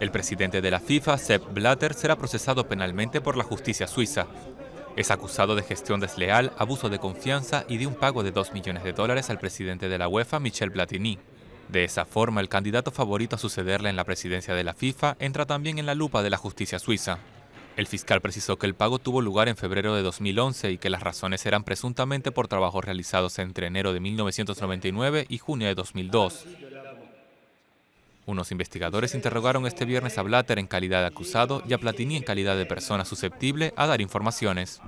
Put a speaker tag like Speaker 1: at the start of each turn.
Speaker 1: El presidente de la FIFA, Sepp Blatter, será procesado penalmente por la justicia suiza. Es acusado de gestión desleal, abuso de confianza y de un pago de 2 millones de dólares al presidente de la UEFA, Michel Platini. De esa forma, el candidato favorito a sucederle en la presidencia de la FIFA entra también en la lupa de la justicia suiza. El fiscal precisó que el pago tuvo lugar en febrero de 2011 y que las razones eran presuntamente por trabajos realizados entre enero de 1999 y junio de 2002. Unos investigadores interrogaron este viernes a Blatter en calidad de acusado y a Platini en calidad de persona susceptible a dar informaciones.